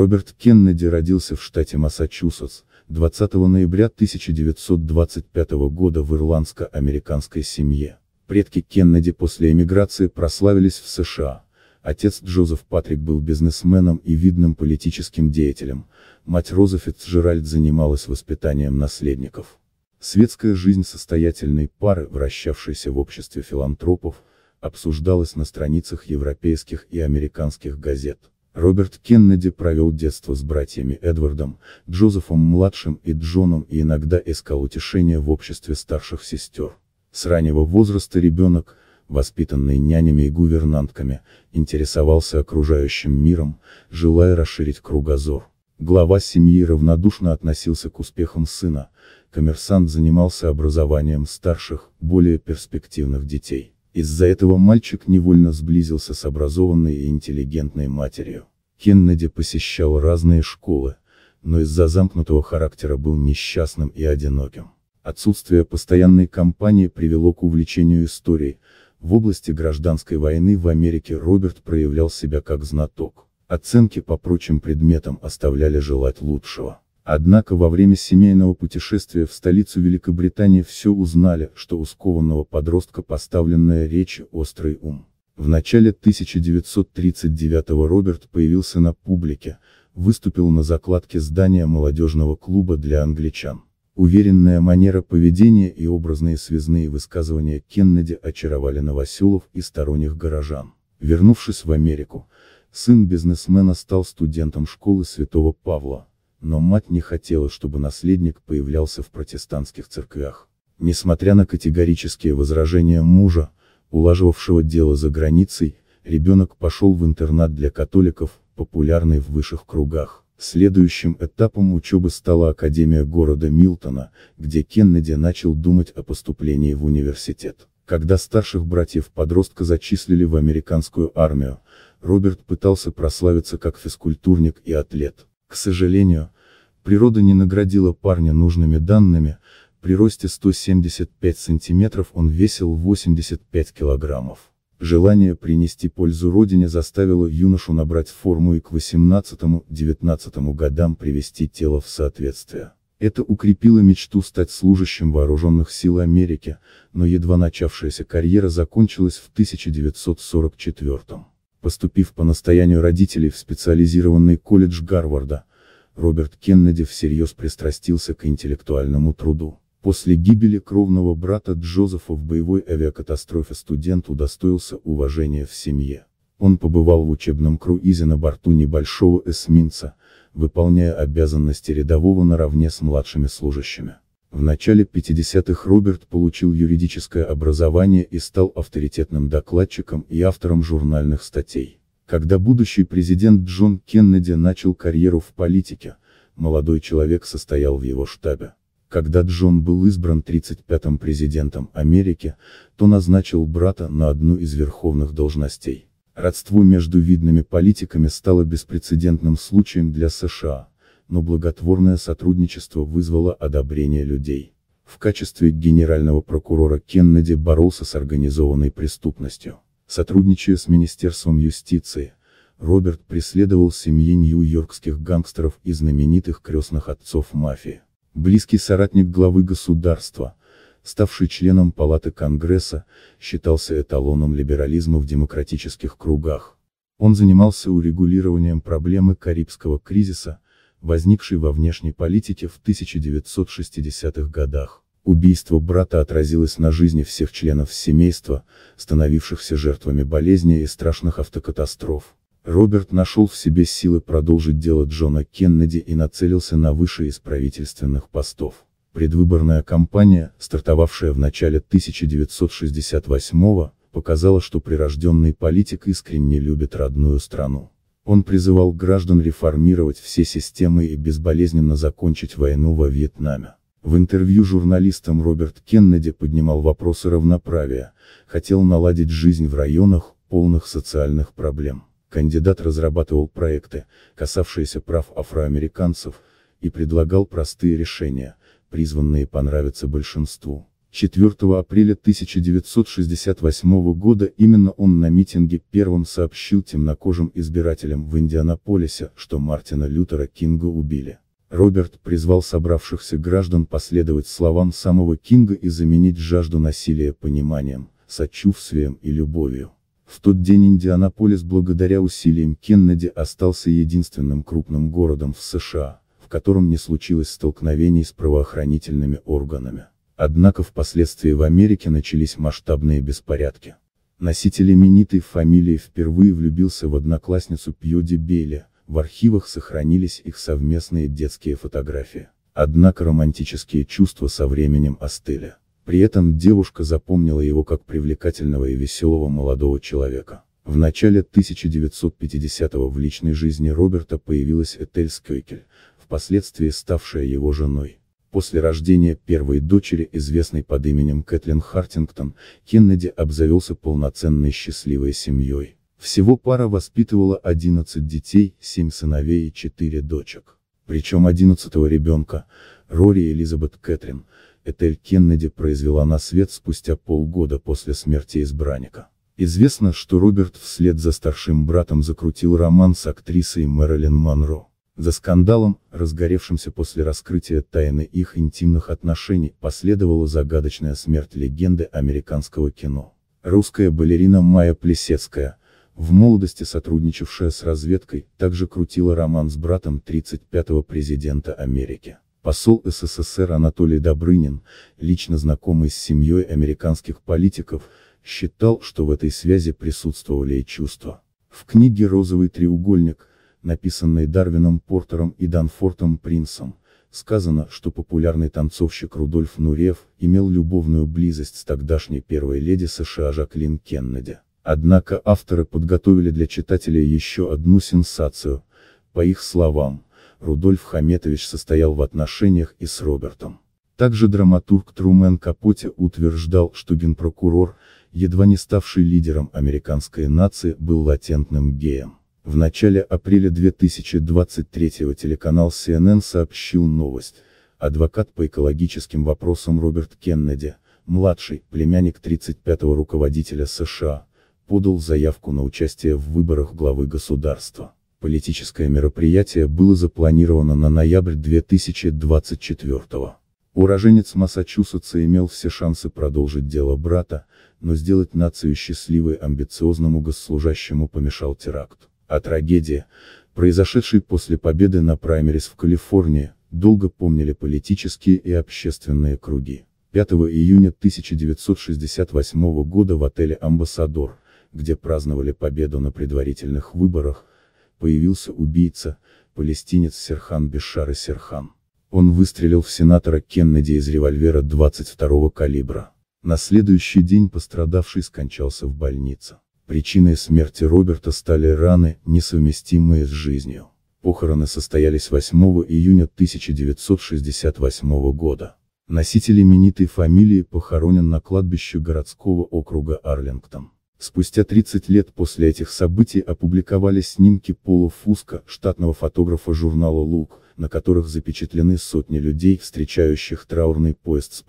Роберт Кеннеди родился в штате Массачусетс, 20 ноября 1925 года в ирландско-американской семье. Предки Кеннеди после эмиграции прославились в США. Отец Джозеф Патрик был бизнесменом и видным политическим деятелем, мать Роза Фицджеральд занималась воспитанием наследников. Светская жизнь состоятельной пары, вращавшейся в обществе филантропов, обсуждалась на страницах европейских и американских газет. Роберт Кеннеди провел детство с братьями Эдвардом, Джозефом-младшим и Джоном и иногда искал утешения в обществе старших сестер. С раннего возраста ребенок, воспитанный нянями и гувернантками, интересовался окружающим миром, желая расширить кругозор. Глава семьи равнодушно относился к успехам сына, коммерсант занимался образованием старших, более перспективных детей. Из-за этого мальчик невольно сблизился с образованной и интеллигентной матерью. Кеннеди посещал разные школы, но из-за замкнутого характера был несчастным и одиноким. Отсутствие постоянной компании привело к увлечению историей, в области гражданской войны в Америке Роберт проявлял себя как знаток. Оценки по прочим предметам оставляли желать лучшего. Однако во время семейного путешествия в столицу Великобритании все узнали, что у скованного подростка поставленная речь острый ум. В начале 1939 Роберт появился на публике, выступил на закладке здания молодежного клуба для англичан. Уверенная манера поведения и образные связные высказывания Кеннеди очаровали новоселов и сторонних горожан. Вернувшись в Америку, сын бизнесмена стал студентом школы Святого Павла, но мать не хотела, чтобы наследник появлялся в протестантских церквях. Несмотря на категорические возражения мужа, улаживавшего дело за границей, ребенок пошел в интернат для католиков, популярный в высших кругах. Следующим этапом учебы стала Академия города Милтона, где Кеннеди начал думать о поступлении в университет. Когда старших братьев-подростка зачислили в американскую армию, Роберт пытался прославиться как физкультурник и атлет. К сожалению, природа не наградила парня нужными данными, при росте 175 сантиметров он весил 85 килограммов. Желание принести пользу родине заставило юношу набрать форму и к 18-19 годам привести тело в соответствие. Это укрепило мечту стать служащим вооруженных сил Америки, но едва начавшаяся карьера закончилась в 1944 -м поступив по настоянию родителей в специализированный колледж Гарварда, Роберт Кеннеди всерьез пристрастился к интеллектуальному труду. После гибели кровного брата Джозефа в боевой авиакатастрофе студент удостоился уважения в семье. Он побывал в учебном круизе на борту небольшого эсминца, выполняя обязанности рядового наравне с младшими служащими. В начале 50-х Роберт получил юридическое образование и стал авторитетным докладчиком и автором журнальных статей. Когда будущий президент Джон Кеннеди начал карьеру в политике, молодой человек состоял в его штабе. Когда Джон был избран 35-м президентом Америки, то назначил брата на одну из верховных должностей. Родство между видными политиками стало беспрецедентным случаем для США но благотворное сотрудничество вызвало одобрение людей. В качестве генерального прокурора Кеннеди боролся с организованной преступностью. Сотрудничая с Министерством юстиции, Роберт преследовал семьи нью-йоркских гангстеров и знаменитых крестных отцов мафии. Близкий соратник главы государства, ставший членом Палаты Конгресса, считался эталоном либерализма в демократических кругах. Он занимался урегулированием проблемы Карибского кризиса, возникший во внешней политике в 1960-х годах. Убийство брата отразилось на жизни всех членов семейства, становившихся жертвами болезни и страшных автокатастроф. Роберт нашел в себе силы продолжить дело Джона Кеннеди и нацелился на выше из правительственных постов. Предвыборная кампания, стартовавшая в начале 1968 года, показала, что прирожденный политик искренне любит родную страну. Он призывал граждан реформировать все системы и безболезненно закончить войну во Вьетнаме. В интервью журналистам Роберт Кеннеди поднимал вопросы равноправия, хотел наладить жизнь в районах, полных социальных проблем. Кандидат разрабатывал проекты, касавшиеся прав афроамериканцев, и предлагал простые решения, призванные понравиться большинству. 4 апреля 1968 года именно он на митинге первым сообщил темнокожим избирателям в Индианаполисе, что Мартина Лютера Кинга убили. Роберт призвал собравшихся граждан последовать словам самого Кинга и заменить жажду насилия пониманием, сочувствием и любовью. В тот день Индианаполис благодаря усилиям Кеннеди остался единственным крупным городом в США, в котором не случилось столкновений с правоохранительными органами. Однако впоследствии в Америке начались масштабные беспорядки. Носитель именитой фамилии впервые влюбился в одноклассницу Пьюди Бейли, в архивах сохранились их совместные детские фотографии. Однако романтические чувства со временем остыли. При этом девушка запомнила его как привлекательного и веселого молодого человека. В начале 1950-го в личной жизни Роберта появилась Этель Скёйкель, впоследствии ставшая его женой. После рождения первой дочери, известной под именем Кэтлин Хартингтон, Кеннеди обзавелся полноценной счастливой семьей. Всего пара воспитывала 11 детей, 7 сыновей и 4 дочек. Причем 11-го ребенка, Рори Элизабет Кэтрин, Этель Кеннеди произвела на свет спустя полгода после смерти избранника. Известно, что Роберт вслед за старшим братом закрутил роман с актрисой Мэрилин Монро. За скандалом, разгоревшимся после раскрытия тайны их интимных отношений, последовала загадочная смерть легенды американского кино. Русская балерина Майя Плесецкая, в молодости сотрудничавшая с разведкой, также крутила роман с братом 35-го президента Америки. Посол СССР Анатолий Добрынин, лично знакомый с семьей американских политиков, считал, что в этой связи присутствовали и чувства. В книге «Розовый треугольник» написанной Дарвином Портером и Данфортом Принсом, сказано, что популярный танцовщик Рудольф Нуриев имел любовную близость с тогдашней первой леди США Жаклин Кеннеди. Однако авторы подготовили для читателя еще одну сенсацию. По их словам, Рудольф Хаметович состоял в отношениях и с Робертом. Также драматург Трумен Капоте утверждал, что генпрокурор, едва не ставший лидером американской нации, был латентным геем. В начале апреля 2023 телеканал CNN сообщил новость. Адвокат по экологическим вопросам Роберт Кеннеди, младший, племянник 35-го руководителя США, подал заявку на участие в выборах главы государства. Политическое мероприятие было запланировано на ноябрь 2024 -го. Уроженец Массачусетса имел все шансы продолжить дело брата, но сделать нацию счастливой амбициозному госслужащему помешал теракт. А трагедия, произошедшей после победы на праймерис в Калифорнии, долго помнили политические и общественные круги. 5 июня 1968 года в отеле «Амбассадор», где праздновали победу на предварительных выборах, появился убийца, палестинец Серхан Бешара Серхан. Он выстрелил в сенатора Кеннеди из револьвера 22-го калибра. На следующий день пострадавший скончался в больнице. Причиной смерти Роберта стали раны, несовместимые с жизнью. Похороны состоялись 8 июня 1968 года. Носитель именитой фамилии похоронен на кладбище городского округа Арлингтон. Спустя 30 лет после этих событий опубликовались снимки Пола Фуска, штатного фотографа журнала «Лук», на которых запечатлены сотни людей, встречающих траурный поезд с